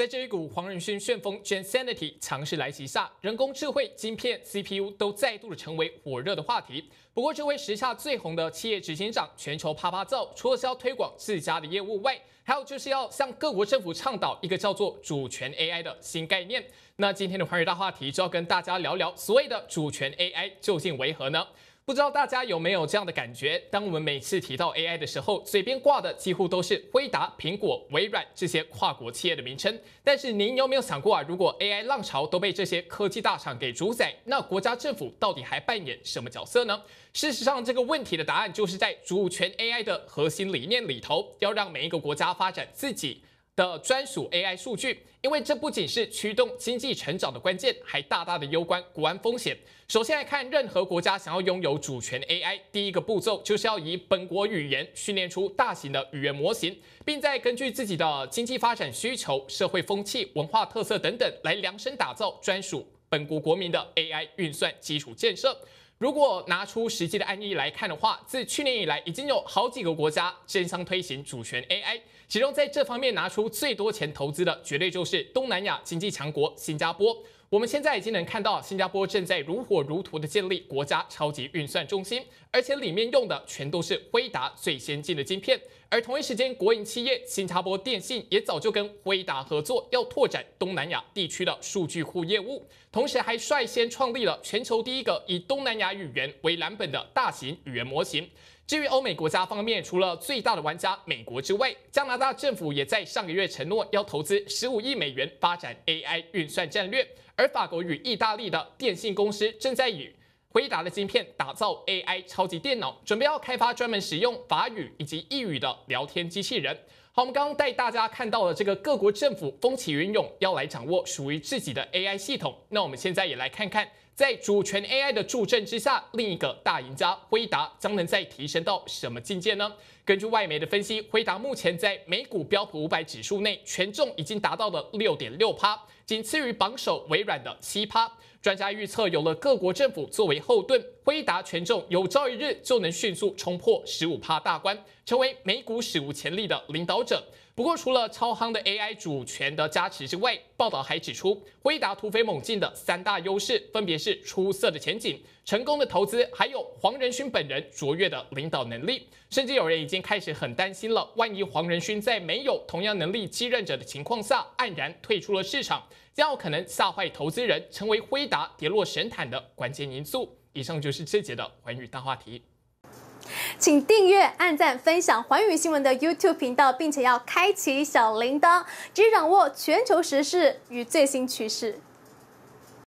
在这一股黄仁勋旋风 g e n a n i t y 强势来袭下，人工智慧芯片 （CPU） 都再度的成为火热的话题。不过，这位时下最红的企业执行长，全球啪啪除了是要推广自家的业务外，还有就是要向各国政府倡导一个叫做“主权 AI” 的新概念。那今天的华语大话题就要跟大家聊聊，所谓的主权 AI 究竟为何呢？不知道大家有没有这样的感觉？当我们每次提到 AI 的时候，嘴边挂的几乎都是辉达、苹果、微软这些跨国企业的名称。但是您有没有想过啊？如果 AI 浪潮都被这些科技大厂给主宰，那国家政府到底还扮演什么角色呢？事实上，这个问题的答案就是在主权 AI 的核心理念里头，要让每一个国家发展自己。的专属 AI 数据，因为这不仅是驱动经济成长的关键，还大大的攸关国安风险。首先来看，任何国家想要拥有主权 AI，第一个步骤就是要以本国语言训练出大型的语言模型，并再根据自己的经济发展需求、社会风气、文化特色等等，来量身打造专属本国国民的 AI 运算基础建设。如果拿出实际的案例来看的话，自去年以来，已经有好几个国家争相推行主权 AI，其中在这方面拿出最多钱投资的，绝对就是东南亚经济强国新加坡。我们现在已经能看到，新加坡正在如火如荼地建立国家超级运算中心，而且里面用的全都是辉达最先进的芯片。而同一时间，国营企业新加坡电信也早就跟辉达合作，要拓展东南亚地区的数据库业务，同时还率先创立了全球第一个以东南亚语言为蓝本的大型语言模型。至于欧美国家方面，除了最大的玩家美国之外，加拿大政府也在上个月承诺要投资十五亿美元发展 AI 运算战略。而法国与意大利的电信公司正在与辉达的晶片打造 AI 超级电脑，准备要开发专门使用法语以及意语的聊天机器人。好，我们刚刚带大家看到了这个各国政府风起云涌要来掌握属于自己的 AI 系统。那我们现在也来看看，在主权 AI 的助阵之下，另一个大赢家辉达将能再提升到什么境界呢？根据外媒的分析，辉达目前在美股标普五百指数内权重已经达到了六点六帕，仅次于榜首微软的七趴。专家预测，有了各国政府作为后盾，辉达权重有朝一日就能迅速冲破十五趴大关，成为美股史无前例的领导。调整。不过，除了超夯的 AI 主权的加持之外，报道还指出，辉达突飞猛进的三大优势，分别是出色的前景、成功的投资，还有黄仁勋本人卓越的领导能力。甚至有人已经开始很担心了，万一黄仁勋在没有同样能力继任者的情况下黯然退出了市场，将有可能吓坏投资人，成为辉达跌落神坛的关键因素。以上就是这节的环宇大话题。请订阅、按赞、分享《环宇新闻》的 YouTube 频道，并且要开启小铃铛，直掌握全球时事与最新趋势。